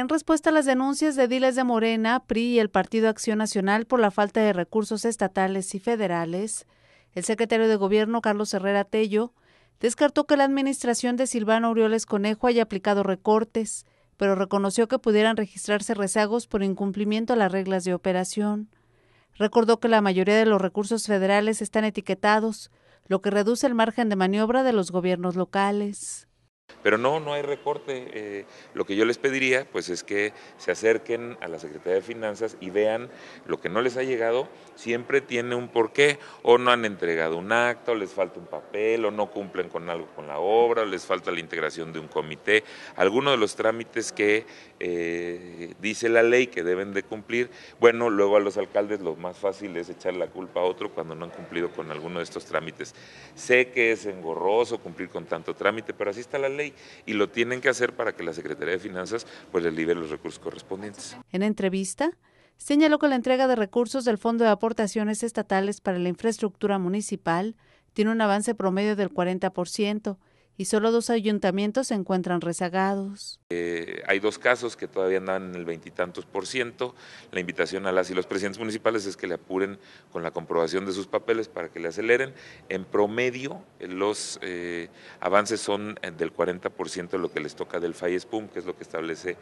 En respuesta a las denuncias de diles de Morena, PRI y el Partido Acción Nacional por la falta de recursos estatales y federales, el secretario de Gobierno Carlos Herrera Tello descartó que la administración de Silvano Aureoles Conejo haya aplicado recortes, pero reconoció que pudieran registrarse rezagos por incumplimiento a las reglas de operación. Recordó que la mayoría de los recursos federales están etiquetados, lo que reduce el margen de maniobra de los gobiernos locales. Pero no, no hay recorte. Eh, lo que yo les pediría, pues es que se acerquen a la Secretaría de Finanzas y vean lo que no les ha llegado, siempre tiene un porqué, o no han entregado un acto, o les falta un papel, o no cumplen con algo con la obra, o les falta la integración de un comité, Algunos de los trámites que eh, dice la ley que deben de cumplir. Bueno, luego a los alcaldes lo más fácil es echar la culpa a otro cuando no han cumplido con alguno de estos trámites. Sé que es engorroso cumplir con tanto trámite, pero así está la ley y lo tienen que hacer para que la Secretaría de Finanzas pues les libere los recursos correspondientes. En entrevista, señaló que la entrega de recursos del Fondo de Aportaciones Estatales para la Infraestructura Municipal tiene un avance promedio del 40%, y solo dos ayuntamientos se encuentran rezagados. Eh, hay dos casos que todavía andan en el veintitantos por ciento. La invitación a las y los presidentes municipales es que le apuren con la comprobación de sus papeles para que le aceleren. En promedio, eh, los eh, avances son del 40% de lo que les toca del FAIESPUM, que es lo que establece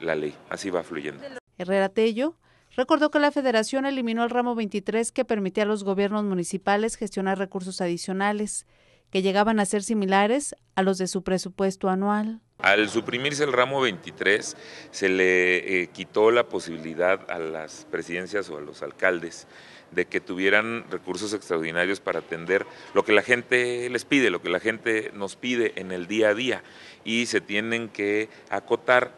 la ley. Así va fluyendo. Herrera Tello, Recordó que la federación eliminó el ramo 23 que permitía a los gobiernos municipales gestionar recursos adicionales que llegaban a ser similares a los de su presupuesto anual. Al suprimirse el ramo 23, se le eh, quitó la posibilidad a las presidencias o a los alcaldes de que tuvieran recursos extraordinarios para atender lo que la gente les pide, lo que la gente nos pide en el día a día y se tienen que acotar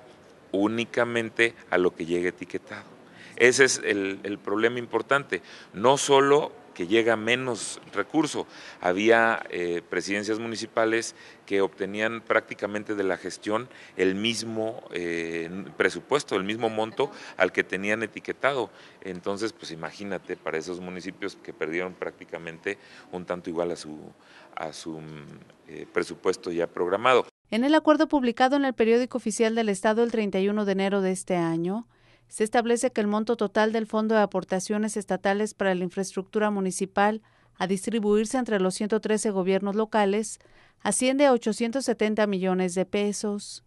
únicamente a lo que llegue etiquetado. Ese es el, el problema importante, no solo que llega menos recurso. Había eh, presidencias municipales que obtenían prácticamente de la gestión el mismo eh, presupuesto, el mismo monto al que tenían etiquetado. Entonces, pues imagínate para esos municipios que perdieron prácticamente un tanto igual a su, a su mm, eh, presupuesto ya programado. En el acuerdo publicado en el periódico oficial del Estado el 31 de enero de este año, se establece que el monto total del Fondo de Aportaciones Estatales para la Infraestructura Municipal a distribuirse entre los 113 gobiernos locales asciende a 870 millones de pesos.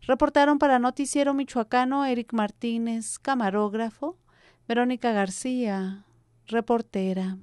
Reportaron para Noticiero Michoacano Eric Martínez, camarógrafo, Verónica García, reportera.